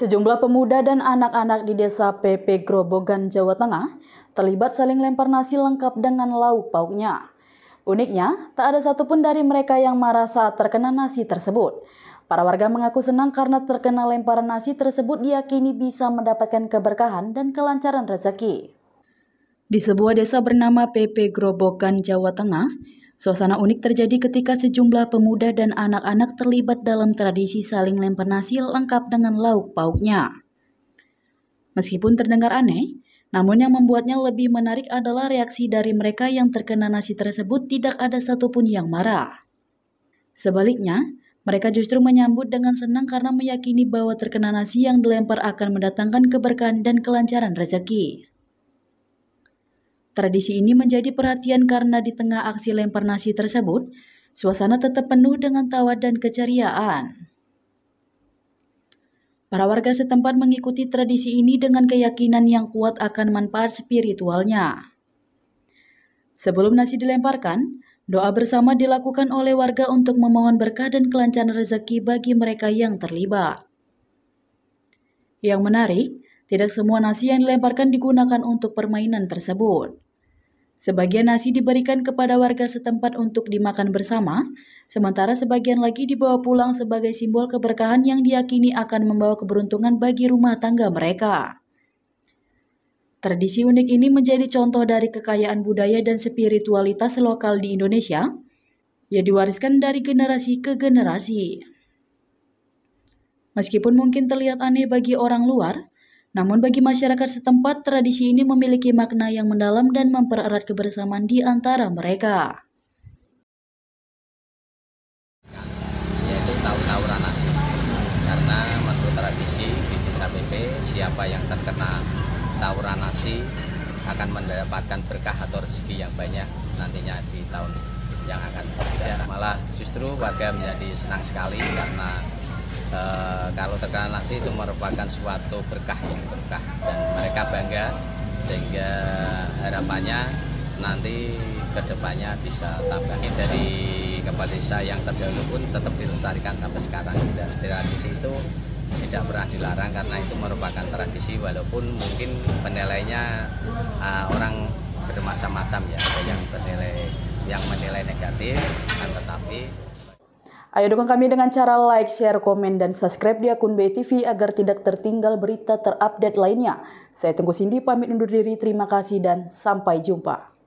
Sejumlah pemuda dan anak-anak di desa PP Grobogan, Jawa Tengah terlibat saling lempar nasi lengkap dengan lauk pauknya. Uniknya, tak ada satupun dari mereka yang marah saat terkena nasi tersebut. Para warga mengaku senang karena terkena lemparan nasi tersebut diyakini bisa mendapatkan keberkahan dan kelancaran rezeki. Di sebuah desa bernama PP Grobogan, Jawa Tengah, Suasana unik terjadi ketika sejumlah pemuda dan anak-anak terlibat dalam tradisi saling lempar nasi lengkap dengan lauk pauknya. Meskipun terdengar aneh, namun yang membuatnya lebih menarik adalah reaksi dari mereka yang terkena nasi tersebut tidak ada satupun yang marah. Sebaliknya, mereka justru menyambut dengan senang karena meyakini bahwa terkena nasi yang dilempar akan mendatangkan keberkahan dan kelancaran rezeki. Tradisi ini menjadi perhatian karena di tengah aksi lempar nasi tersebut, suasana tetap penuh dengan tawa dan keceriaan. Para warga setempat mengikuti tradisi ini dengan keyakinan yang kuat akan manfaat spiritualnya. Sebelum nasi dilemparkan, doa bersama dilakukan oleh warga untuk memohon berkah dan kelancaran rezeki bagi mereka yang terlibat. Yang menarik, tidak semua nasi yang dilemparkan digunakan untuk permainan tersebut. Sebagian nasi diberikan kepada warga setempat untuk dimakan bersama, sementara sebagian lagi dibawa pulang sebagai simbol keberkahan yang diyakini akan membawa keberuntungan bagi rumah tangga mereka. Tradisi unik ini menjadi contoh dari kekayaan budaya dan spiritualitas lokal di Indonesia, yang diwariskan dari generasi ke generasi. Meskipun mungkin terlihat aneh bagi orang luar, namun bagi masyarakat setempat, tradisi ini memiliki makna yang mendalam dan mempererat kebersamaan di antara mereka. Yaitu tahun-tahun tawuran karena menurut tradisi di desa PP siapa yang terkena tawuran nasi akan mendapatkan berkah atau rezeki yang banyak nantinya di tahun yang akan berbeda. Malah justru warga menjadi senang sekali karena e, kalau tekanan nasi itu merupakan suatu berkah yang berkah dan mereka bangga sehingga harapannya nanti kedepannya bisa tambah dari kepala desa yang terdahulu pun tetap dilestarikan sampai sekarang dan tradisi itu tidak pernah dilarang karena itu merupakan tradisi walaupun mungkin penilainya uh, orang bermacam-macam ya ada yang penilai yang menilai negatif tetapi Ayo dukung kami dengan cara like, share, komen, dan subscribe di akun BTV e agar tidak tertinggal berita terupdate lainnya. Saya tunggu Cindy. pamit undur diri, terima kasih dan sampai jumpa.